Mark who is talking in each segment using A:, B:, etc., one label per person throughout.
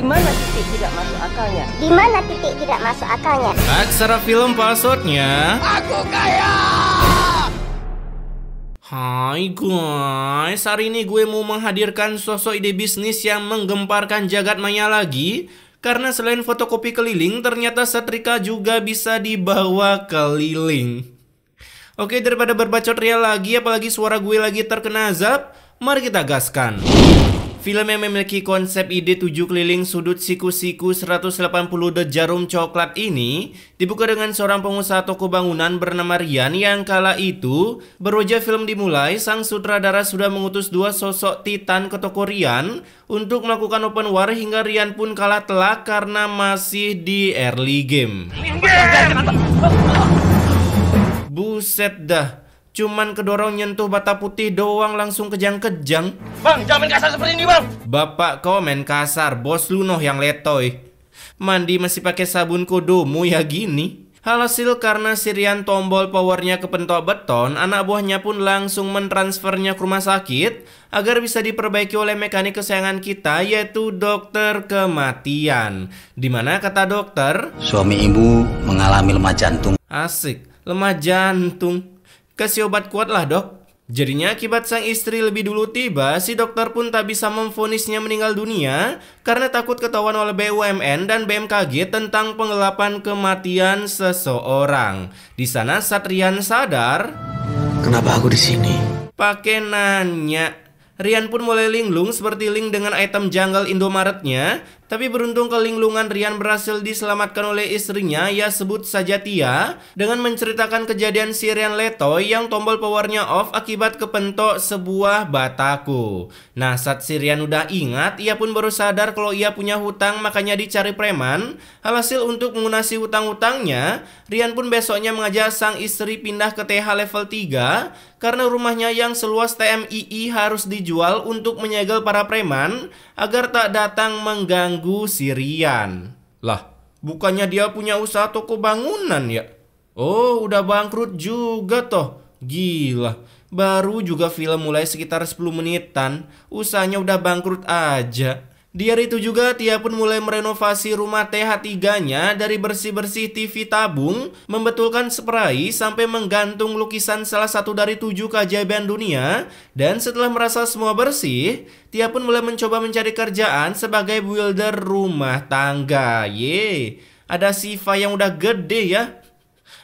A: Di titik tidak masuk akalnya? Di titik tidak masuk akalnya? Aksara film passwordnya. Aku kaya. Hai guys, hari ini gue mau menghadirkan sosok ide bisnis yang menggemparkan jagat maya lagi karena selain fotokopi keliling, ternyata setrika juga bisa dibawa keliling. Oke, daripada berbacot ria lagi, apalagi suara gue lagi terkena azab, mari kita gaskan. Film yang memiliki konsep ide tujuh keliling sudut siku-siku 180 de jarum coklat ini dibuka dengan seorang pengusaha toko bangunan bernama Rian yang kala itu berwajah film dimulai sang sutradara sudah mengutus dua sosok titan ke toko Rian untuk melakukan open war hingga Rian pun kalah telak karena masih di early game. Buset dah. Cuman kedorong nyentuh bata putih doang langsung kejang-kejang. Bang, jangan kasar seperti ini, Bang. Bapak komen kasar, bos lu noh yang letoy. Mandi masih pakai sabun mu ya gini. Alhasil karena sirian tombol powernya kepentok beton, anak buahnya pun langsung mentransfernya ke rumah sakit agar bisa diperbaiki oleh mekanik kesayangan kita yaitu dokter kematian. Dimana kata dokter, suami ibu mengalami lemah jantung. Asik, lemah jantung. Kasih obat kuat lah dok. Jadinya akibat sang istri lebih dulu tiba, si dokter pun tak bisa memfonisnya meninggal dunia karena takut ketahuan oleh BUMN dan BMKG tentang penggelapan kematian seseorang. Di sana Satrian sadar, "Kenapa aku di sini?" Pakai nanya. Rian pun mulai linglung seperti link dengan item janggal Indomaretnya tapi beruntung kelinglungan Rian berhasil diselamatkan oleh istrinya, ya sebut saja Tia, dengan menceritakan kejadian si Rian Leto yang tombol powernya off akibat kepentok sebuah bataku. Nah, saat si Rian udah ingat, ia pun baru sadar kalau ia punya hutang makanya dicari preman. Alhasil untuk mengunasi hutang-hutangnya, Rian pun besoknya mengajak sang istri pindah ke TH level 3 karena rumahnya yang seluas TMII harus dijual untuk menyegel para preman agar tak datang mengganggu mengganggu Sirian Lah, bukannya dia punya usaha toko bangunan ya? Oh, udah bangkrut juga toh. Gila, baru juga film mulai sekitar 10 menitan, usahanya udah bangkrut aja. Di hari itu juga Tia pun mulai merenovasi rumah TH3-nya dari bersih-bersih TV tabung, membetulkan spray sampai menggantung lukisan salah satu dari tujuh keajaiban dunia. Dan setelah merasa semua bersih, Tia pun mulai mencoba mencari kerjaan sebagai builder rumah tangga. Ye, ada Siva yang udah gede ya.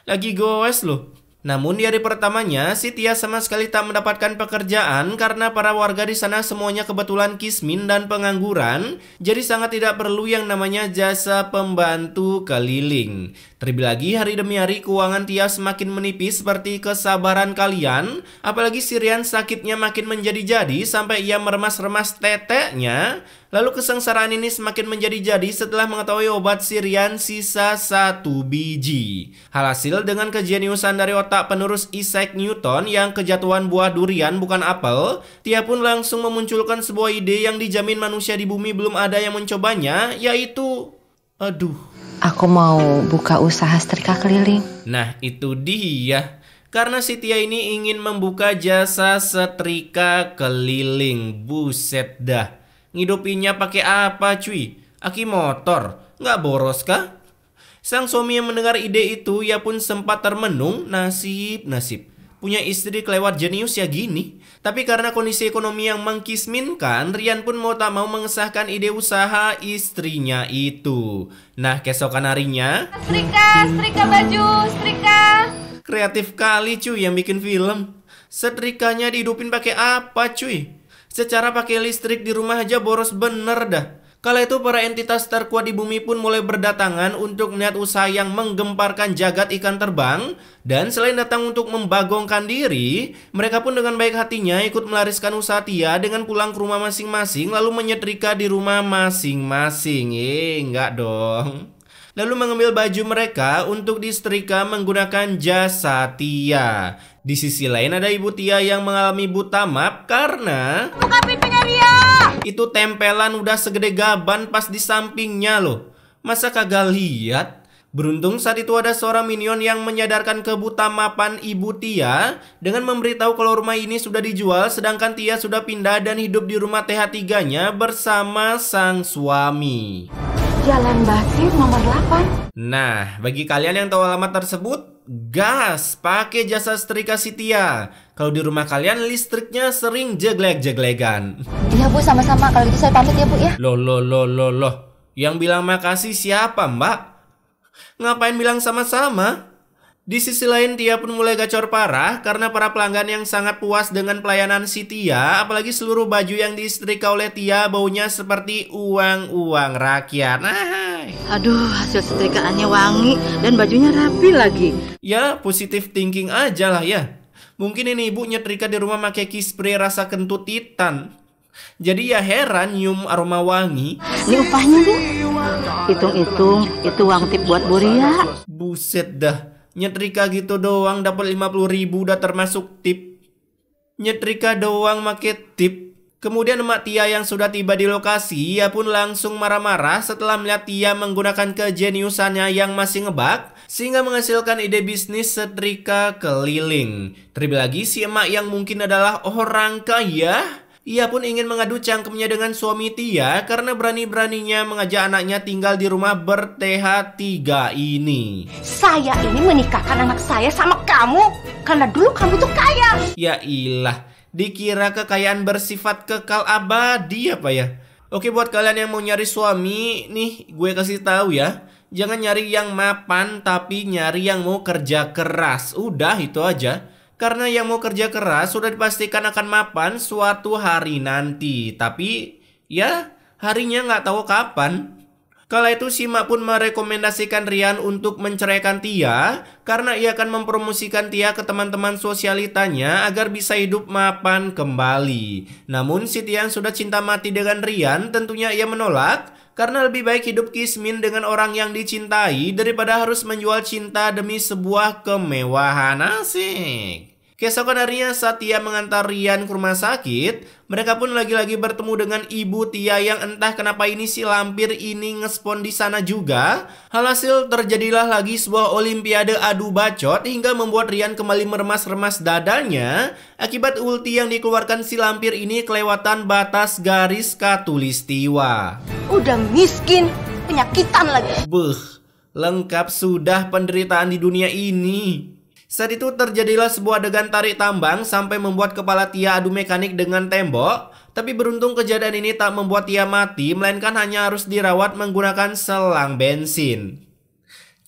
A: Lagi goes loh. Namun di hari pertamanya, Sitya sama sekali tak mendapatkan pekerjaan karena para warga di sana semuanya kebetulan kismin dan pengangguran, jadi sangat tidak perlu yang namanya jasa pembantu keliling. Terlebih lagi hari demi hari keuangan Tia semakin menipis seperti kesabaran kalian. Apalagi Sirian sakitnya makin menjadi-jadi sampai ia meremas-remas teteknya. Lalu kesengsaraan ini semakin menjadi-jadi setelah mengetahui obat Sirian sisa satu biji. Halhasil dengan kejeniusan dari otak penerus Isaac Newton yang kejatuhan buah durian bukan apel, Tia pun langsung memunculkan sebuah ide yang dijamin manusia di bumi belum ada yang mencobanya, yaitu... Aduh... Aku mau buka usaha setrika keliling. Nah, itu dia. Karena Sitia ini ingin membuka jasa setrika keliling. Buset dah. Ngidupinnya pakai apa cuy? Aki motor. Nggak boros kah? Sang suami yang mendengar ide itu ia pun sempat termenung nasib-nasib punya istri kelewat jenius ya gini. Tapi karena kondisi ekonomi yang mengkisminkan, Rian pun mau tak mau mengesahkan ide usaha istrinya itu. Nah, keesokan harinya... Strika, strika baju, strika. Kreatif kali cuy yang bikin film. Setrikanya dihidupin pakai apa cuy? Secara pakai listrik di rumah aja boros bener dah. Kala itu para entitas terkuat di bumi pun mulai berdatangan untuk melihat usaha yang menggemparkan jagat ikan terbang dan selain datang untuk membagongkan diri, mereka pun dengan baik hatinya ikut melariskan usaha Tia dengan pulang ke rumah masing-masing lalu menyetrika di rumah masing-masing. Eh, enggak dong. Lalu mengambil baju mereka untuk disetrika menggunakan jasa Tia. Di sisi lain ada Ibu Tia yang mengalami buta map karena Buka pintunya dia Itu tempelan udah segede gaban pas di sampingnya loh Masa kagak lihat? Beruntung saat itu ada seorang minion yang menyadarkan mapan Ibu Tia dengan memberitahu kalau rumah ini sudah dijual sedangkan Tia sudah pindah dan hidup di rumah TH3-nya bersama sang suami. Jalan Basir nomor 8. Nah, bagi kalian yang tahu alamat tersebut, gas, pakai jasa setrika Sitia. Kalau di rumah kalian listriknya sering jeglek-jeglegan. Iya bu, sama-sama. Kalau gitu saya pamit ya bu ya. Lo, lo, lo, lo, lo. Yang bilang makasih siapa mbak? Ngapain bilang sama-sama? Di sisi lain, Tia pun mulai gacor parah karena para pelanggan yang sangat puas dengan pelayanan si Tia, apalagi seluruh baju yang disetrika oleh Tia baunya seperti uang-uang rakyat. Nah, aduh, hasil setrikaannya wangi dan bajunya rapi lagi. Ya, positif thinking aja lah ya. Mungkin ini ibu nyetrika di rumah pakai spray rasa kentut titan. Jadi ya heran nyium aroma wangi. Ini upahnya, Bu. Hitung-hitung itu uang tip buat Boria. Buset dah. Nyetrika gitu doang dapat 50 ribu udah termasuk tip. Nyetrika doang make tip. Kemudian emak Tia yang sudah tiba di lokasi, ia pun langsung marah-marah setelah melihat Tia menggunakan kejeniusannya yang masih ngebak sehingga menghasilkan ide bisnis setrika keliling. Terlebih lagi si emak yang mungkin adalah orang kaya ia pun ingin mengadu cangkemnya dengan suami Tia karena berani-beraninya mengajak anaknya tinggal di rumah berth tiga 3 ini. Saya ini menikahkan anak saya sama kamu karena dulu kamu tuh kaya. Ya ilah, dikira kekayaan bersifat kekal abadi apa ya? Oke buat kalian yang mau nyari suami, nih gue kasih tahu ya. Jangan nyari yang mapan tapi nyari yang mau kerja keras. Udah itu aja. Karena yang mau kerja keras sudah dipastikan akan mapan suatu hari nanti. Tapi ya harinya nggak tahu kapan. Kala itu Sima pun merekomendasikan Rian untuk menceraikan Tia karena ia akan mempromosikan Tia ke teman-teman sosialitanya agar bisa hidup mapan kembali. Namun si Tia yang sudah cinta mati dengan Rian tentunya ia menolak karena lebih baik hidup Kismin dengan orang yang dicintai daripada harus menjual cinta demi sebuah kemewahan asik. Keesokan harinya saat Tia mengantar Rian ke rumah sakit, mereka pun lagi-lagi bertemu dengan ibu Tia yang entah kenapa ini si lampir ini ngespon di sana juga. Alhasil terjadilah lagi sebuah olimpiade adu bacot hingga membuat Rian kembali meremas-remas dadanya. Akibat ulti yang dikeluarkan si lampir ini kelewatan batas garis katulistiwa. Udah miskin, penyakitan lagi. Beuh, lengkap sudah penderitaan di dunia ini. Saat itu terjadilah sebuah adegan tarik tambang sampai membuat kepala Tia adu mekanik dengan tembok. Tapi beruntung kejadian ini tak membuat Tia mati, melainkan hanya harus dirawat menggunakan selang bensin.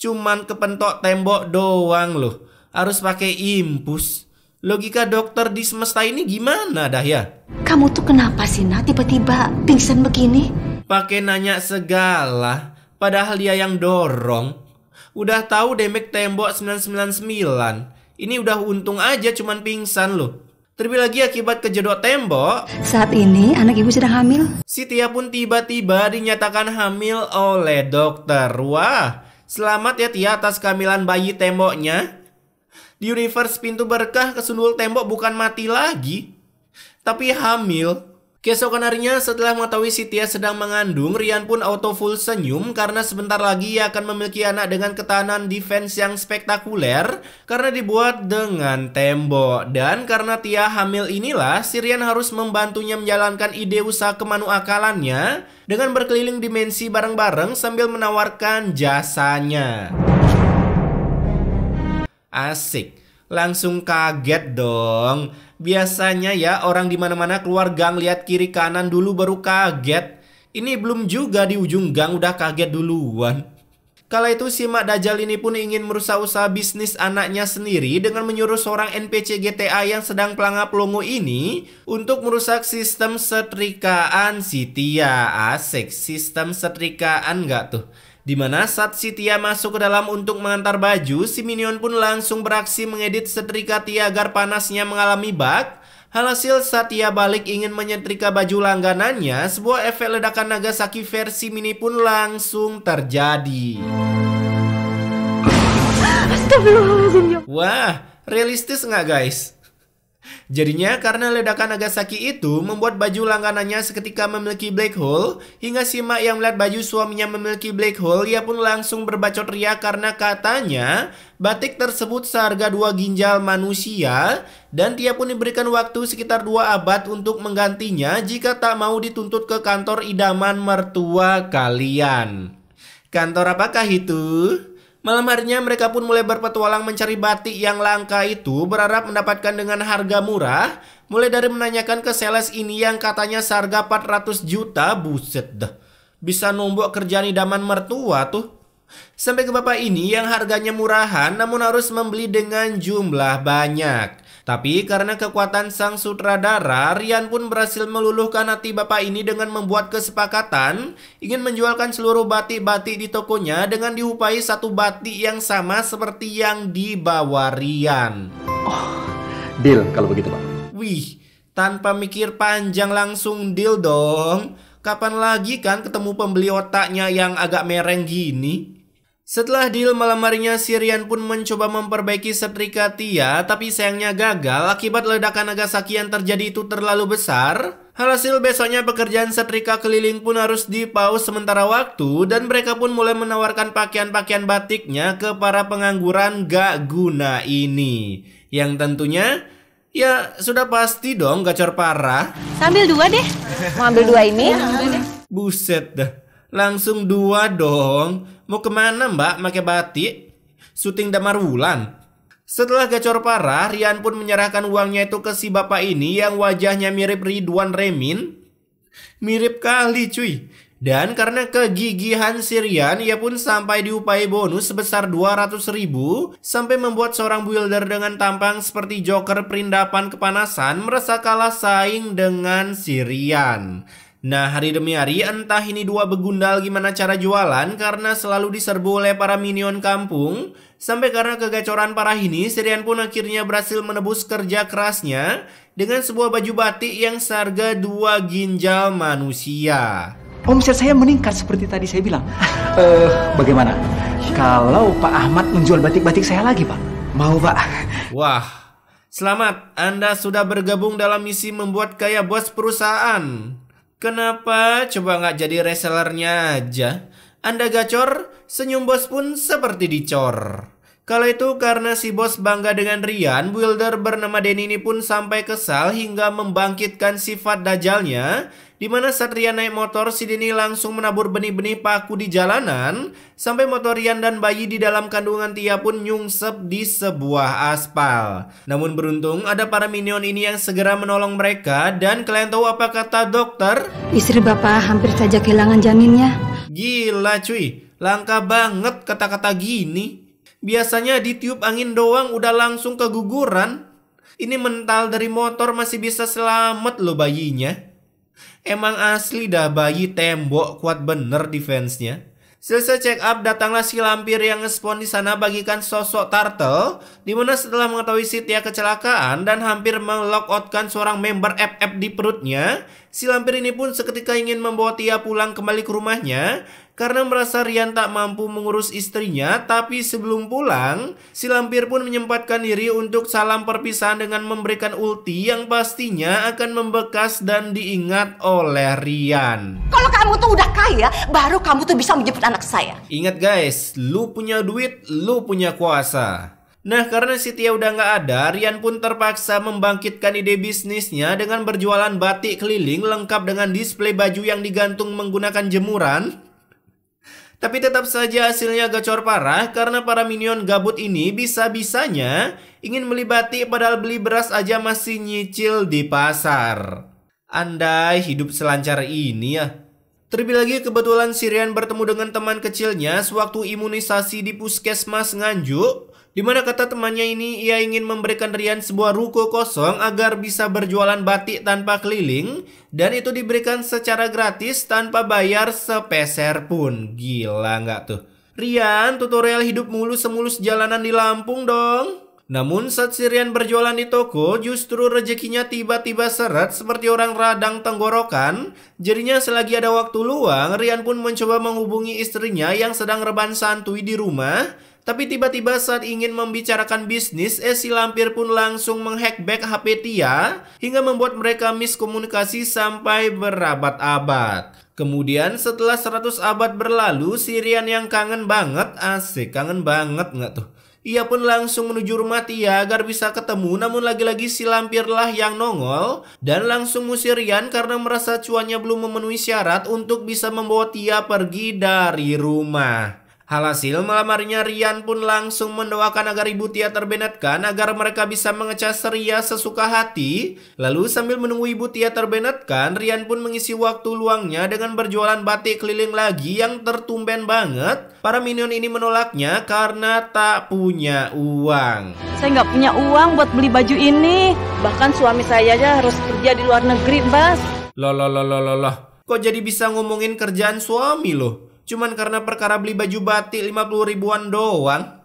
A: Cuman kepentok tembok doang loh. Harus pakai impus. Logika dokter di semesta ini gimana dah ya? Kamu tuh kenapa sih nak tiba-tiba pingsan begini? Pakai nanya segala, padahal dia yang dorong. Udah tahu damage tembok 999. Ini udah untung aja cuman pingsan loh. Terlebih lagi akibat kejedot tembok. Saat ini anak ibu sedang hamil. Si pun tiba-tiba dinyatakan hamil oleh dokter. Wah, selamat ya Tia atas kehamilan bayi temboknya. Di universe pintu berkah kesundul tembok bukan mati lagi, tapi hamil. Kesokan harinya setelah mengetahui si sedang mengandung, Rian pun auto full senyum karena sebentar lagi ia akan memiliki anak dengan ketahanan defense yang spektakuler karena dibuat dengan tembok. Dan karena Tia hamil inilah, si Rian harus membantunya menjalankan ide usaha kemanuakalannya dengan berkeliling dimensi bareng-bareng sambil menawarkan jasanya. Asik langsung kaget dong. Biasanya ya orang di mana-mana keluar gang lihat kiri kanan dulu baru kaget. Ini belum juga di ujung gang udah kaget duluan. Kala itu si Mak Dajjal ini pun ingin merusak usaha bisnis anaknya sendiri dengan menyuruh seorang NPC GTA yang sedang pelanga pelongo ini untuk merusak sistem setrikaan si Tia. Asik, sistem setrikaan nggak tuh? Di mana saat si Tia masuk ke dalam untuk mengantar baju, si Minion pun langsung beraksi mengedit setrika Tia agar panasnya mengalami bug. hasil saat Tia balik ingin menyetrika baju langganannya, sebuah efek ledakan naga Nagasaki versi mini pun langsung terjadi. Ya. Wah, realistis nggak guys? Jadinya karena ledakan Nagasaki itu membuat baju langganannya seketika memiliki black hole, hingga si mak yang melihat baju suaminya memiliki black hole, ia pun langsung berbacot ria karena katanya batik tersebut seharga dua ginjal manusia dan dia pun diberikan waktu sekitar dua abad untuk menggantinya jika tak mau dituntut ke kantor idaman mertua kalian. Kantor apakah itu? Malam harinya mereka pun mulai berpetualang mencari batik yang langka itu berharap mendapatkan dengan harga murah. Mulai dari menanyakan ke sales ini yang katanya seharga 400 juta, buset dah. Bisa nombok kerjaan idaman mertua tuh. Sampai ke bapak ini yang harganya murahan namun harus membeli dengan jumlah banyak. Tapi karena kekuatan sang sutradara, Rian pun berhasil meluluhkan hati bapak ini dengan membuat kesepakatan ingin menjualkan seluruh batik-batik di tokonya dengan diupai satu batik yang sama seperti yang dibawa Rian. Oh, deal kalau begitu Pak. Wih, tanpa mikir panjang langsung deal dong. Kapan lagi kan ketemu pembeli otaknya yang agak mereng gini? Setelah deal malam harinya, Sirian pun mencoba memperbaiki setrika Tia, tapi sayangnya gagal akibat ledakan Nagasaki yang terjadi itu terlalu besar. Hasil besoknya pekerjaan setrika keliling pun harus dipaus sementara waktu dan mereka pun mulai menawarkan pakaian-pakaian batiknya ke para pengangguran gak guna ini. Yang tentunya ya sudah pasti dong gacor parah. Sambil dua deh. Mau ambil dua ini. Buset dah. Langsung dua dong. Mau kemana mbak Make batik? Syuting Damar Wulan. Setelah gacor parah, Rian pun menyerahkan uangnya itu ke si bapak ini yang wajahnya mirip Ridwan Remin. Mirip kali cuy. Dan karena kegigihan Sirian, ia pun sampai diupai bonus sebesar 200 ribu sampai membuat seorang builder dengan tampang seperti Joker perindapan kepanasan merasa kalah saing dengan Sirian. Nah hari demi hari entah ini dua begundal gimana cara jualan karena selalu diserbu oleh para minion kampung Sampai karena kegacoran parah ini serian pun akhirnya berhasil menebus kerja kerasnya Dengan sebuah baju batik yang seharga dua ginjal manusia Omset oh, saya meningkat seperti tadi saya bilang uh, Bagaimana? Kalau Pak Ahmad menjual batik-batik saya lagi Pak? Mau Pak? Wah Selamat, Anda sudah bergabung dalam misi membuat kaya bos perusahaan. Kenapa coba nggak jadi resellernya aja? Anda gacor, senyum bos pun seperti dicor. Kalau itu karena si bos bangga dengan Rian, builder bernama Denny ini pun sampai kesal hingga membangkitkan sifat dajalnya di mana saat naik motor, si Dini langsung menabur benih-benih paku di jalanan, sampai motor Rian dan bayi di dalam kandungan Tia pun nyungsep di sebuah aspal. Namun beruntung ada para minion ini yang segera menolong mereka dan kalian tahu apa kata dokter? Istri bapak hampir saja kehilangan janinnya. Gila cuy, langka banget kata-kata gini. Biasanya ditiup angin doang udah langsung keguguran. Ini mental dari motor masih bisa selamat loh bayinya. Emang asli dah bayi tembok kuat bener defense-nya. Selesai check up, datanglah si lampir yang ngespon di sana bagikan sosok Turtle, di mana setelah mengetahui Sitia kecelakaan dan hampir melokoutkan seorang member FF di perutnya, si lampir ini pun seketika ingin membawa Tia pulang kembali ke rumahnya, karena merasa Rian tak mampu mengurus istrinya, tapi sebelum pulang, si lampir pun menyempatkan diri untuk salam perpisahan dengan memberikan ulti yang pastinya akan membekas dan diingat oleh Rian. Kalau kamu tuh udah kaya, baru kamu tuh bisa menjemput anak saya. Ingat guys, lu punya duit, lu punya kuasa. Nah karena si Tia udah nggak ada, Rian pun terpaksa membangkitkan ide bisnisnya dengan berjualan batik keliling lengkap dengan display baju yang digantung menggunakan jemuran tapi tetap saja hasilnya gacor parah karena para minion gabut ini bisa-bisanya ingin melibati padahal beli beras aja masih nyicil di pasar. Andai hidup selancar ini ya. Terlebih lagi kebetulan Sirian bertemu dengan teman kecilnya sewaktu imunisasi di puskesmas Nganjuk di mana kata temannya ini, ia ingin memberikan Rian sebuah ruko kosong agar bisa berjualan batik tanpa keliling dan itu diberikan secara gratis tanpa bayar sepeser pun. Gila nggak tuh? Rian, tutorial hidup mulus semulus jalanan di Lampung dong. Namun saat Rian berjualan di toko, justru rezekinya tiba-tiba seret seperti orang radang tenggorokan. Jadinya selagi ada waktu luang, Rian pun mencoba menghubungi istrinya yang sedang reban santui di rumah tapi tiba-tiba saat ingin membicarakan bisnis, Esi Lampir pun langsung menghackback HP Tia hingga membuat mereka miskomunikasi sampai berabad-abad. Kemudian setelah 100 abad berlalu, Sirian yang kangen banget, asik kangen banget nggak tuh? Ia pun langsung menuju rumah Tia agar bisa ketemu namun lagi-lagi si Lampir lah yang nongol dan langsung musirian Rian karena merasa cuannya belum memenuhi syarat untuk bisa membawa Tia pergi dari rumah. Alhasil melamarnya Rian pun langsung mendoakan agar ibu Tia terbenetkan agar mereka bisa mengecas Ria sesuka hati. Lalu sambil menunggu ibu Tia terbenetkan, Rian pun mengisi waktu luangnya dengan berjualan batik keliling lagi yang tertumben banget. Para minion ini menolaknya karena tak punya uang. Saya nggak punya uang buat beli baju ini. Bahkan suami saya aja harus kerja di luar negeri, Bas. Loh, loh, loh, loh, loh. Kok jadi bisa ngomongin kerjaan suami loh? Cuman karena perkara beli baju batik 50 ribuan doang.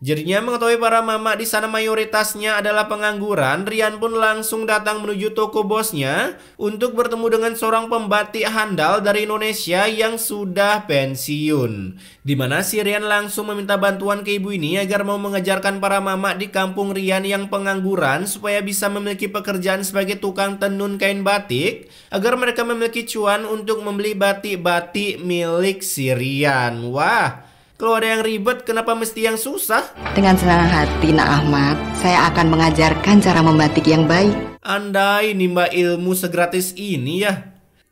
A: Jadinya mengetahui para mama di sana mayoritasnya adalah pengangguran, Rian pun langsung datang menuju toko bosnya untuk bertemu dengan seorang pembatik handal dari Indonesia yang sudah pensiun. Di mana si Rian langsung meminta bantuan ke ibu ini agar mau mengejarkan para mama di kampung Rian yang pengangguran supaya bisa memiliki pekerjaan sebagai tukang tenun kain batik agar mereka memiliki cuan untuk membeli batik-batik milik si Rian. Wah, kalau ada yang ribet, kenapa mesti yang susah? Dengan senang hati, Nak Ahmad, saya akan mengajarkan cara membatik yang baik. Andai nimba ilmu segratis ini ya,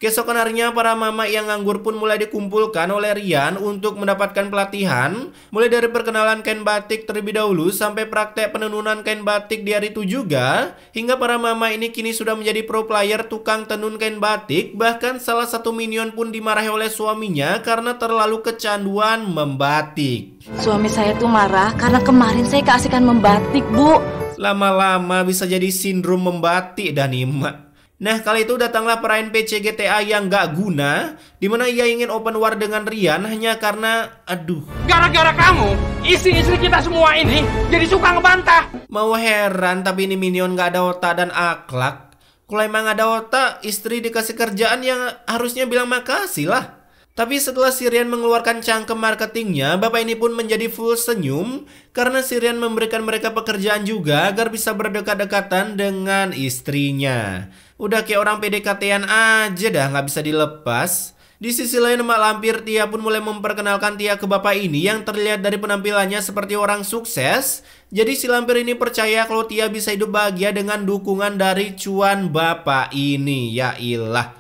A: harinya para mama yang nganggur pun mulai dikumpulkan oleh Rian untuk mendapatkan pelatihan mulai dari perkenalan kain batik terlebih dahulu sampai praktek penenunan kain batik di hari itu juga hingga para mama ini kini sudah menjadi pro player tukang tenun kain batik bahkan salah satu minion pun dimarahi oleh suaminya karena terlalu kecanduan membatik. Suami saya tuh marah karena kemarin saya keasikan membatik bu. Lama-lama bisa jadi sindrom membatik dan imak. Nah, kali itu datanglah peran PC GTA yang gak guna, dimana ia ingin open war dengan Rian hanya karena, aduh. Gara-gara kamu, istri-istri kita semua ini jadi suka ngebantah. Mau heran, tapi ini minion gak ada otak dan akhlak. Kalau emang ada otak, istri dikasih kerjaan yang harusnya bilang makasih lah. Tapi setelah Sirian mengeluarkan cangkem marketingnya, bapak ini pun menjadi full senyum karena Sirian memberikan mereka pekerjaan juga agar bisa berdekat-dekatan dengan istrinya. Udah kayak orang PDKT-an aja dah, nggak bisa dilepas. Di sisi lain, Mak Lampir Tia pun mulai memperkenalkan Tia ke bapak ini yang terlihat dari penampilannya seperti orang sukses. Jadi si Lampir ini percaya kalau Tia bisa hidup bahagia dengan dukungan dari cuan bapak ini. Ya ilah.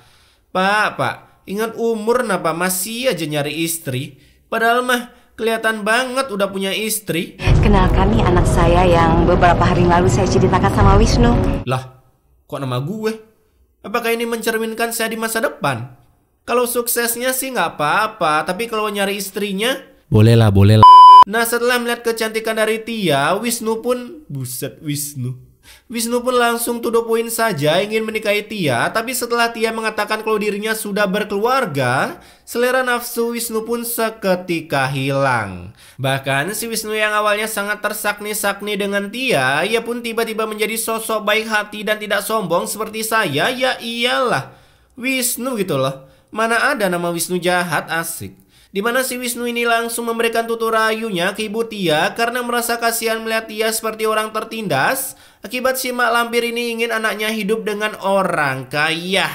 A: Pak, pak, ingat umur napa masih aja nyari istri? Padahal mah kelihatan banget udah punya istri. Kenalkan nih anak saya yang beberapa hari lalu saya ceritakan sama Wisnu. Lah, kok nama gue? Apakah ini mencerminkan saya di masa depan? Kalau suksesnya sih nggak apa-apa, tapi kalau nyari istrinya... Bolehlah, bolehlah. Nah setelah melihat kecantikan dari Tia, Wisnu pun... Buset, Wisnu. Wisnu pun langsung to the point saja ingin menikahi Tia, tapi setelah Tia mengatakan kalau dirinya sudah berkeluarga, selera nafsu Wisnu pun seketika hilang. Bahkan si Wisnu yang awalnya sangat tersakni-sakni dengan Tia, ia pun tiba-tiba menjadi sosok baik hati dan tidak sombong seperti saya, ya iyalah. Wisnu gitu loh. Mana ada nama Wisnu jahat asik di mana si Wisnu ini langsung memberikan tutur rayunya ke ibu Tia karena merasa kasihan melihat Tia seperti orang tertindas akibat si mak lampir ini ingin anaknya hidup dengan orang kaya.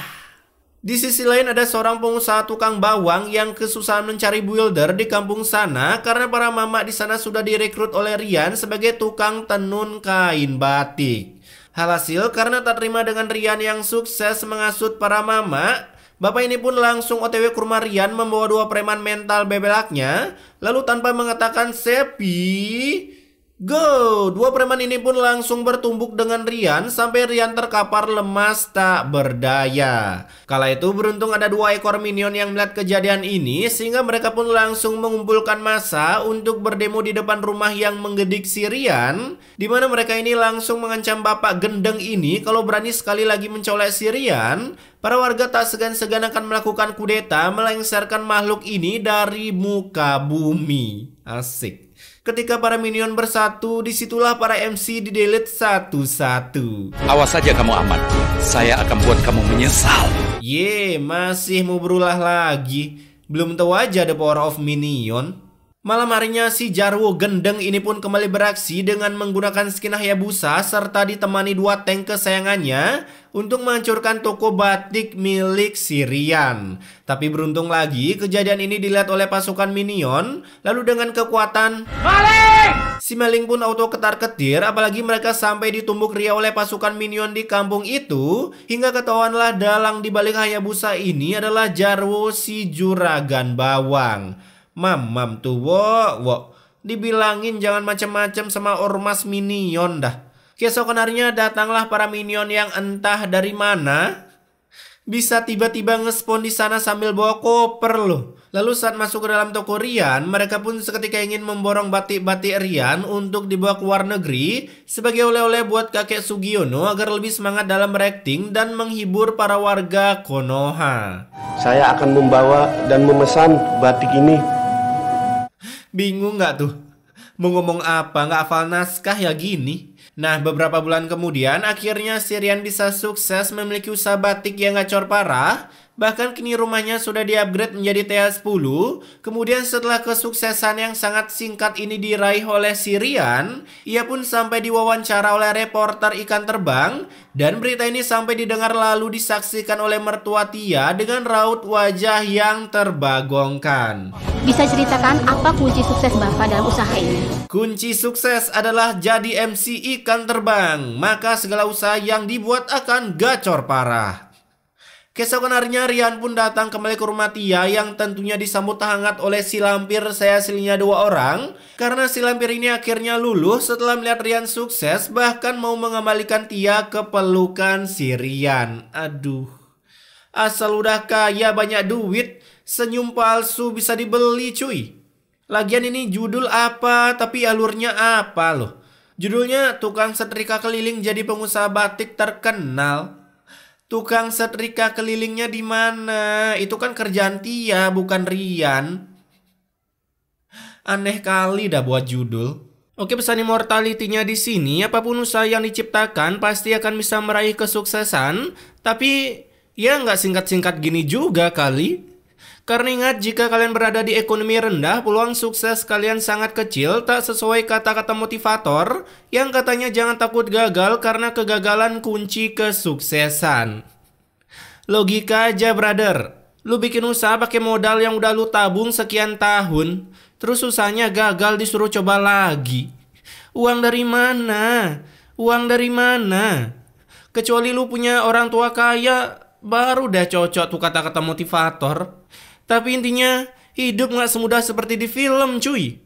A: Di sisi lain ada seorang pengusaha tukang bawang yang kesusahan mencari builder di kampung sana karena para mama di sana sudah direkrut oleh Rian sebagai tukang tenun kain batik. Hal hasil karena tak terima dengan Rian yang sukses mengasut para mama, Bapak ini pun langsung otw ke rumah Rian membawa dua preman mental bebelaknya. Lalu tanpa mengatakan Sepi, Go! Dua preman ini pun langsung bertumbuk dengan Rian sampai Rian terkapar lemas tak berdaya. Kala itu beruntung ada dua ekor minion yang melihat kejadian ini sehingga mereka pun langsung mengumpulkan massa untuk berdemo di depan rumah yang menggedik si Rian. mana mereka ini langsung mengancam bapak gendeng ini kalau berani sekali lagi mencolek si Rian. Para warga tak segan-segan akan melakukan kudeta melengsarkan makhluk ini dari muka bumi. Asik. Ketika para minion bersatu, disitulah para MC di delete satu-satu. Awas saja kamu aman, saya akan buat kamu menyesal. Ye, yeah, masih mau berulah lagi. Belum tahu aja ada power of minion. Malam harinya si Jarwo Gendeng ini pun kembali beraksi dengan menggunakan skin Hayabusa serta ditemani dua tank kesayangannya untuk menghancurkan toko batik milik Sirian. Tapi beruntung lagi kejadian ini dilihat oleh pasukan Minion lalu dengan kekuatan Maling! Si Maling pun auto ketar-ketir apalagi mereka sampai ditumbuk ria oleh pasukan Minion di kampung itu hingga ketahuanlah dalang dibalik Hayabusa ini adalah Jarwo si Juragan Bawang. Mam, mam tuh wo, wo. Dibilangin jangan macam-macam sama ormas minion dah. Keesokan harinya datanglah para minion yang entah dari mana bisa tiba-tiba ngespon di sana sambil bawa koper loh. Lalu saat masuk ke dalam toko Rian, mereka pun seketika ingin memborong batik-batik Rian untuk dibawa ke luar negeri sebagai oleh-oleh buat kakek Sugiono agar lebih semangat dalam berakting dan menghibur para warga Konoha. Saya akan membawa dan memesan batik ini Bingung nggak tuh? Mau ngomong apa, nggak hafal naskah ya gini. Nah, beberapa bulan kemudian, akhirnya Sirian bisa sukses memiliki usaha batik yang gacor parah Bahkan kini rumahnya sudah diupgrade menjadi TH10. Kemudian setelah kesuksesan yang sangat singkat ini diraih oleh Sirian, ia pun sampai diwawancara oleh reporter ikan terbang dan berita ini sampai didengar lalu disaksikan oleh mertua Tia dengan raut wajah yang terbagongkan. Bisa ceritakan apa kunci sukses Bapak dalam usaha ini? Kunci sukses adalah jadi MC ikan terbang, maka segala usaha yang dibuat akan gacor parah. Keesokan harinya Rian pun datang kembali ke rumah Tia yang tentunya disambut hangat oleh si lampir saya hasilnya dua orang. Karena si lampir ini akhirnya luluh setelah melihat Rian sukses bahkan mau mengembalikan Tia ke pelukan si Rian. Aduh. Asal udah kaya banyak duit, senyum palsu bisa dibeli cuy. Lagian ini judul apa tapi alurnya apa loh. Judulnya tukang setrika keliling jadi pengusaha batik terkenal. Tukang setrika kelilingnya di mana? Itu kan kerjaan Tia, bukan Rian. Aneh kali dah buat judul. Oke, pesan immortality-nya di sini, apapun usaha yang diciptakan pasti akan bisa meraih kesuksesan, tapi ya nggak singkat-singkat gini juga kali. Karena ingat, jika kalian berada di ekonomi rendah, peluang sukses kalian sangat kecil, tak sesuai kata-kata motivator yang katanya jangan takut gagal karena kegagalan kunci kesuksesan. Logika aja, brother. Lu bikin usaha pakai modal yang udah lu tabung sekian tahun, terus usahanya gagal disuruh coba lagi. Uang dari mana? Uang dari mana? Kecuali lu punya orang tua kaya, baru udah cocok tuh kata-kata motivator. Tapi intinya, hidup nggak semudah seperti di film cuy.